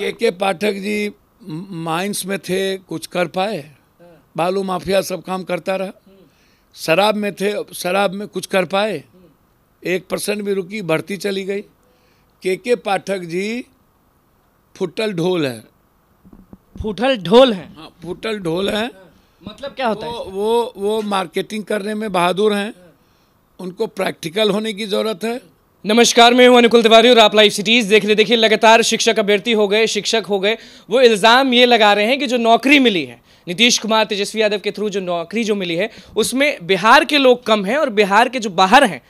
के के पाठक जी माइंस में थे कुछ कर पाए बालू माफिया सब काम करता रहा शराब में थे शराब में कुछ कर पाए एक परसेंट भी रुकी भर्ती चली गई के के पाठक जी फुटल ढोल है फुटल ढोल है हाँ फुटल ढोल है मतलब क्या होता वो, है वो वो मार्केटिंग करने में बहादुर हैं उनको प्रैक्टिकल होने की ज़रूरत है नमस्कार मैं हूं अनुकुल तिवारी और आप लाइव सिटीज़ देख रहे देखिए लगातार शिक्षक अभ्यर्थी हो गए शिक्षक हो गए वो इल्ज़ाम ये लगा रहे हैं कि जो नौकरी मिली है नीतीश कुमार तेजस्वी यादव के थ्रू जो नौकरी जो मिली है उसमें बिहार के लोग कम हैं और बिहार के जो बाहर हैं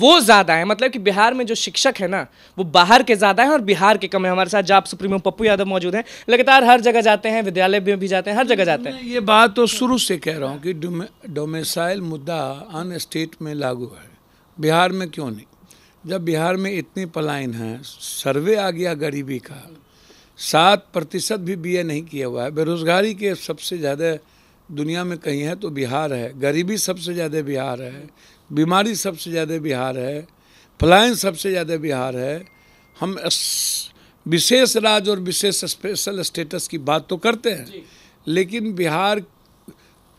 वो ज़्यादा है मतलब कि बिहार में जो शिक्षक है ना वो बाहर के ज़्यादा है और बिहार के कम है हमारे साथ जाप सुप्रीमो पप्पू यादव मौजूद हैं लगातार हर जगह जाते हैं विद्यालय में भी जाते हैं हर जगह जाते हैं ये बात तो शुरू से कह रहा हूँ कि डोमेसाइल मुद्दा अन स्टेट में लागू है बिहार में क्यों नहीं जब बिहार में इतनी पलायन है सर्वे आ गया गरीबी का सात प्रतिशत भी बीए नहीं किया हुआ है बेरोजगारी के सबसे ज़्यादा दुनिया में कहीं है तो बिहार है गरीबी सबसे ज़्यादा बिहार है बीमारी सबसे ज़्यादा बिहार है पलायन सबसे ज़्यादा बिहार है हम विशेष राज और विशेष स्पेशल स्टेटस की बात तो करते हैं लेकिन बिहार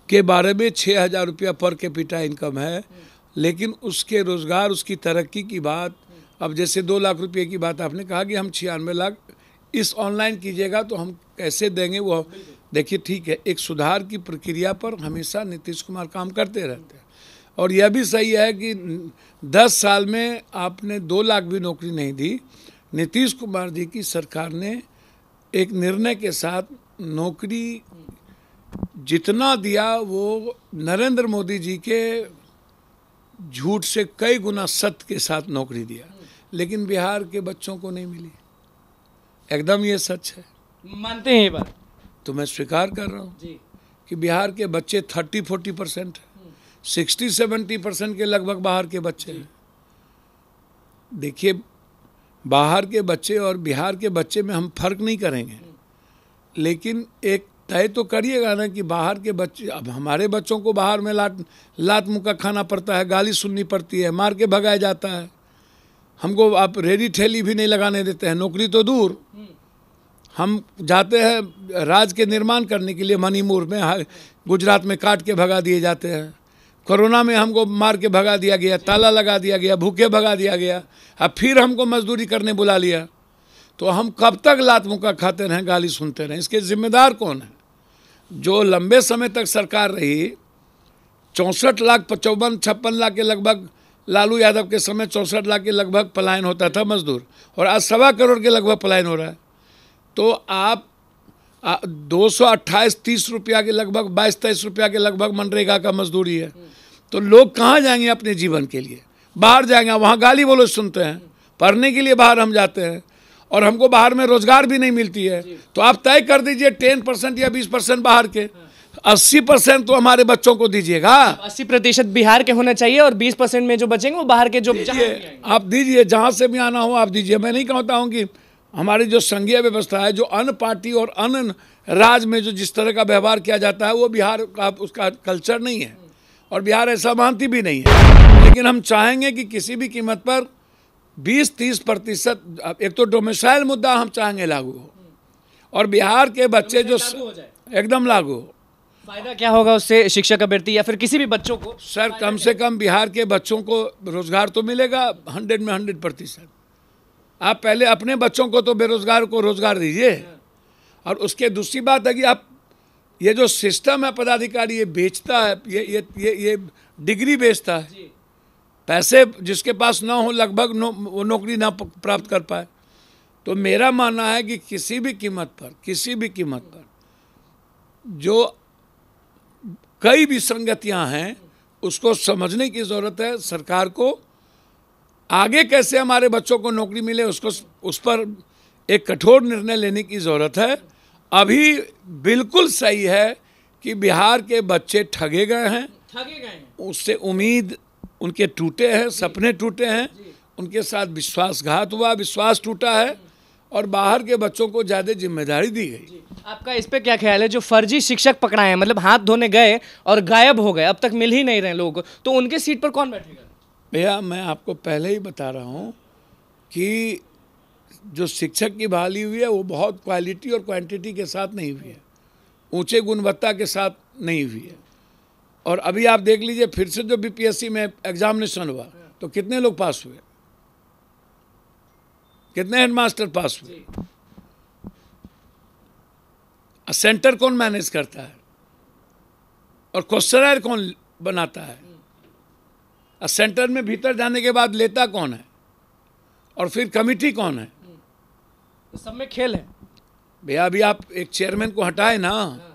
के बारे में छः हज़ार रुपया पर कैपिटा इनकम है हम्म। लेकिन उसके रोज़गार उसकी तरक्की की बात अब जैसे दो लाख रुपये की बात आपने कहा कि हम छियानवे लाख इस ऑनलाइन कीजिएगा तो हम कैसे देंगे वो देखिए ठीक है एक सुधार की प्रक्रिया पर हमेशा नीतीश कुमार काम करते रहते हैं और यह भी सही है कि दस साल में आपने दो लाख भी नौकरी नहीं दी नीतीश कुमार जी की सरकार ने एक निर्णय के साथ नौकरी जितना दिया वो नरेंद्र मोदी जी के झूठ से कई गुना सत्य के साथ नौकरी दिया लेकिन बिहार के बच्चों को नहीं मिली एकदम ये सच है मानते हैं ये बात तो मैं स्वीकार कर रहा हूँ कि बिहार के बच्चे थर्टी फोर्टी परसेंट है सिक्सटी सेवेंटी परसेंट के लगभग बाहर के बच्चे हैं देखिए बाहर के बच्चे और बिहार के बच्चे में हम फर्क नहीं करेंगे लेकिन एक तय तो करिएगा ना कि बाहर के बच्चे अब हमारे बच्चों को बाहर में लात लात मुक्का खाना पड़ता है गाली सुननी पड़ती है मार के भगाया जाता है हमको आप रेडी ठेली भी नहीं लगाने देते हैं नौकरी तो दूर हम जाते हैं राज के निर्माण करने के लिए मनीमूर में हाँ, गुजरात में काट के भगा दिए जाते हैं कोरोना में हमको मार के भगा दिया गया ताला लगा दिया गया भूखे भगा दिया गया अब फिर हमको मजदूरी करने बुला लिया तो हम कब तक लात मुका खाते रहें गाली सुनते रहें इसके जिम्मेदार कौन है जो लंबे समय तक सरकार रही चौंसठ लाख पचौवन छप्पन लाख के लगभग लालू यादव के समय चौंसठ लाख के लगभग पलायन होता था मजदूर और आज सवा करोड़ के लगभग पलायन हो रहा है तो आप दो सौ अट्ठाईस तीस रुपया के लगभग बाईस तेईस रुपया के लगभग मनरेगा का मजदूरी है तो लोग कहाँ जाएंगे अपने जीवन के लिए बाहर जाएंगे वहाँ गाली बोलो सुनते हैं पढ़ने के लिए बाहर हम जाते हैं और हमको बाहर में रोजगार भी नहीं मिलती है तो आप तय कर दीजिए टेन परसेंट या बीस परसेंट बाहर के अस्सी परसेंट तो हमारे बच्चों को दीजिएगा अस्सी प्रतिशत बिहार के होना चाहिए और बीस परसेंट में जो बचेंगे वो बाहर के जो दीजिए आप दीजिए जहाँ से भी आना हो आप दीजिए मैं नहीं कहता हूँ कि हमारी जो संघीय व्यवस्था है जो अन्य पार्टी और अन्य राज्य में जो जिस तरह का व्यवहार किया जाता है वो बिहार का उसका कल्चर नहीं है और बिहार ऐसा मानती भी नहीं है लेकिन हम चाहेंगे कि किसी भी कीमत पर बीस तीस प्रतिशत एक तो डोमिसाइल मुद्दा हम चाहेंगे लागू हो और बिहार के बच्चे जो एकदम लागू हो फायदा क्या होगा उससे शिक्षक अभ्यर्थी या फिर किसी भी बच्चों को सर कम से कम बिहार के बच्चों को रोजगार तो मिलेगा हंड्रेड में हंड्रेड प्रतिशत आप पहले अपने बच्चों को तो बेरोजगार को रोजगार दीजिए हाँ। और उसके दूसरी बात है कि आप ये जो सिस्टम है पदाधिकारी ये बेचता है ये ये ये, ये डिग्री बेचता है पैसे जिसके पास ना हो लगभग नो, वो नौकरी ना प्राप्त कर पाए तो मेरा मानना है कि किसी भी कीमत पर किसी भी कीमत पर जो कई संगतियां हैं उसको समझने की ज़रूरत है सरकार को आगे कैसे हमारे बच्चों को नौकरी मिले उसको उस पर एक कठोर निर्णय लेने की ज़रूरत है अभी बिल्कुल सही है कि बिहार के बच्चे ठगे गए हैं ठगे गए हैं उससे उम्मीद उनके टूटे हैं सपने टूटे हैं उनके साथ विश्वासघात हुआ विश्वास टूटा है और बाहर के बच्चों को ज़्यादा जिम्मेदारी दी गई आपका इस पे क्या ख्याल है जो फर्जी शिक्षक पकड़ाए हैं मतलब हाथ धोने गए और गायब हो गए अब तक मिल ही नहीं रहे लोगों को तो उनके सीट पर कौन बैठेगा भैया मैं आपको पहले ही बता रहा हूँ कि जो शिक्षक की बहाली हुई है वो बहुत क्वालिटी और क्वांटिटी के साथ नहीं हुई है ऊँचे गुणवत्ता के साथ नहीं हुई है और अभी आप देख लीजिए फिर से जो बीपीएससी में एग्जामिनेशन हुआ तो कितने लोग पास हुए कितने हेडमास्टर पास हुए सेंटर कौन मैनेज करता है और क्वेश्चनर कौन बनाता है हम्म। और सेंटर में भीतर जाने के बाद लेता कौन है और फिर कमिटी कौन है हम्म। तो सब में खेल है भैया अभी आप एक चेयरमैन को हटाए ना हाँ।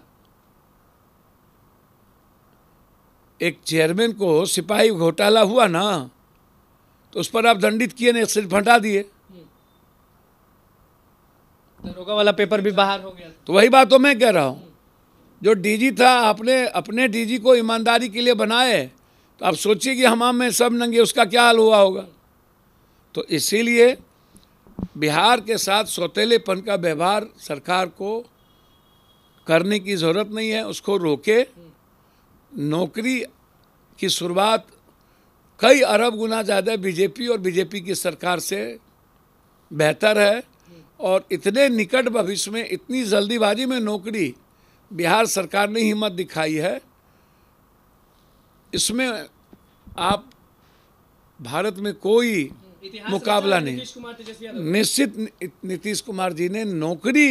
एक चेयरमैन को सिपाही घोटाला हुआ ना तो उस पर आप दंडित किए नहीं सिर्फ हटा दिए दरोगा वाला पेपर भी बाहर हो गया तो वही बात तो मैं कह रहा हूँ जो डीजी था आपने अपने डीजी को ईमानदारी के लिए बनाए तो आप सोचिए कि हम में सब नंगे उसका क्या हाल हुआ होगा तो इसीलिए बिहार के साथ सौतेलेपन का व्यवहार सरकार को करने की ज़रूरत नहीं है उसको रोके नौकरी की शुरुआत कई अरब गुना ज़्यादा बीजेपी और बीजेपी की सरकार से बेहतर है और इतने निकट भविष्य में इतनी जल्दीबाजी में नौकरी बिहार सरकार ने हिम्मत दिखाई है इसमें आप भारत में कोई मुकाबला नहीं निश्चित नीतीश कुमार जी ने नौकरी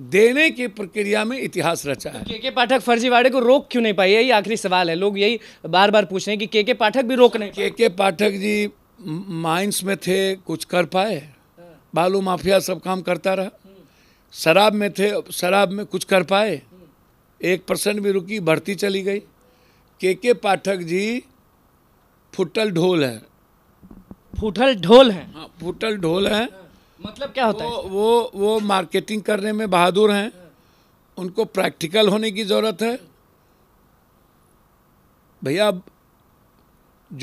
देने की प्रक्रिया में इतिहास रचा है के पाठक फर्जीवाड़े को रोक क्यों नहीं पाई यही आखिरी सवाल है लोग यही बार बार पूछ रहे हैं कि के के पाठक भी रोक नहीं के के पाठक जी माइंस में थे कुछ कर पाए बालू माफिया सब काम करता रहा शराब में थे शराब में कुछ कर पाए एक परसेंट भी रुकी भर्ती चली गई के के पाठक जी फुटल ढोल है फुटल ढोल है हाँ फुटल ढोल है मतलब क्या होता वो, है वो वो मार्केटिंग करने में बहादुर हैं उनको प्रैक्टिकल होने की ज़रूरत है भैया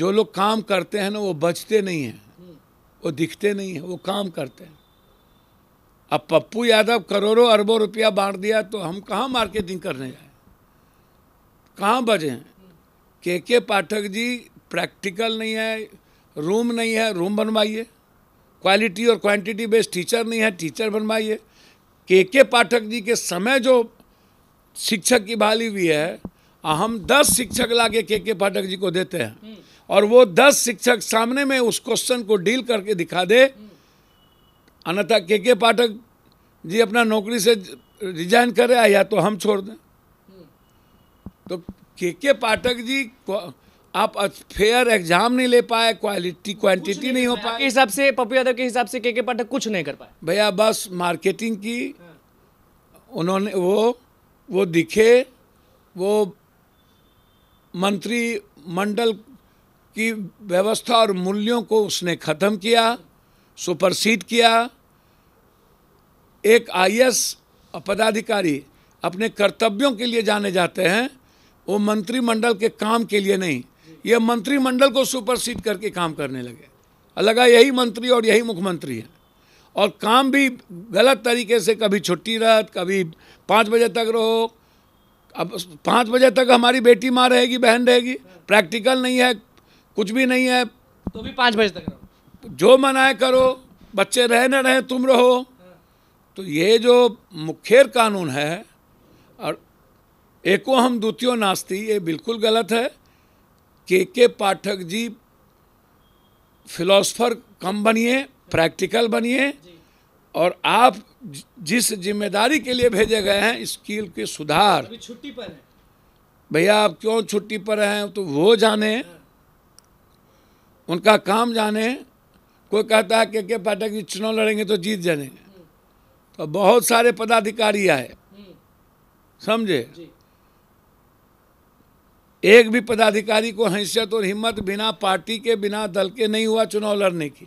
जो लोग काम करते हैं ना वो बचते नहीं हैं वो दिखते नहीं हैं वो काम करते हैं अब पप्पू यादव करोड़ों अरबों रुपया बांट दिया तो हम कहाँ मार्केटिंग करने जाए कहाँ बजे हैं के के पाठक जी प्रैक्टिकल नहीं है रूम नहीं है रूम बनवाइए क्वालिटी और क्वांटिटी बेस्ड टीचर नहीं है टीचर बनवाइए के के पाठक जी के समय जो शिक्षक की बहाली हुई है हम दस शिक्षक लाके के के पाठक जी को देते हैं हम्म। और वो दस शिक्षक सामने में उस क्वेश्चन को डील करके दिखा दे हम्म। अन्यथा के के पाठक जी अपना नौकरी से रिजाइन करे या तो हम छोड़ दें हम्म। तो के के पाठक जी आप फेयर एग्जाम नहीं ले पाए क्वालिटी क्वांटिटी नहीं, नहीं हो पाए हिसाब से पप्पू यादव के हिसाब से के के पाठक कुछ नहीं कर पाए भैया बस मार्केटिंग की हाँ। उन्होंने वो वो दिखे वो मंत्री मंडल की व्यवस्था और मूल्यों को उसने ख़त्म किया सुपरसीड किया एक आईएएस पदाधिकारी अपने कर्तव्यों के लिए जाने जाते हैं वो मंत्रिमंडल के काम के लिए नहीं ये मंत्रिमंडल को सुपरसीड करके काम करने लगे लगा यही मंत्री और यही मुख्यमंत्री है और काम भी गलत तरीके से कभी छुट्टी रह कभी पाँच बजे तक रहो अब पाँच बजे तक हमारी बेटी माँ रहेगी बहन रहेगी प्रैक्टिकल नहीं है कुछ भी नहीं है तो भी पाँच बजे तक रहो जो मनाए करो बच्चे रह न रहे तुम रहो तो ये जो मुखेर कानून है और एको हम द्वितीय नास्ती ये बिल्कुल गलत है के के पाठक जी फिलोसफर कम बनिए प्रैक्टिकल बनिए और आप जिस जिम्मेदारी के लिए भेजे गए हैं स्किल के सुधार छुट्टी पर है भैया आप क्यों छुट्टी पर हैं तो वो जाने हाँ। उनका काम जाने कोई कहता है के के पाठक जी चुनाव लड़ेंगे तो जीत जाने हम्म। तो बहुत सारे पदाधिकारी आए हम्म। समझे एक भी पदाधिकारी को हैसियत और हिम्मत बिना पार्टी के बिना दल के नहीं हुआ चुनाव लड़ने की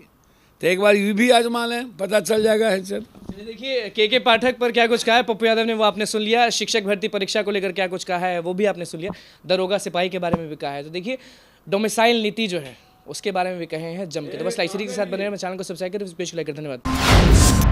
तो एक बार ये भी आजमा लें पता चल जाएगा हैसियत देखिए के के पाठक पर क्या कुछ कहा है पप्पू यादव ने वो आपने सुन लिया शिक्षक भर्ती परीक्षा को लेकर क्या कुछ कहा है वो भी आपने सुन लिया दरोगा सिपाही के बारे में भी कहा है तो देखिए डोमिसाइल नीति जो है उसके बारे में भी कहे हैं जम के तो बस लाइसरी के साथ बने रहे चैनल तो को सब्सक्राइब करें पेश को लेकर धन्यवाद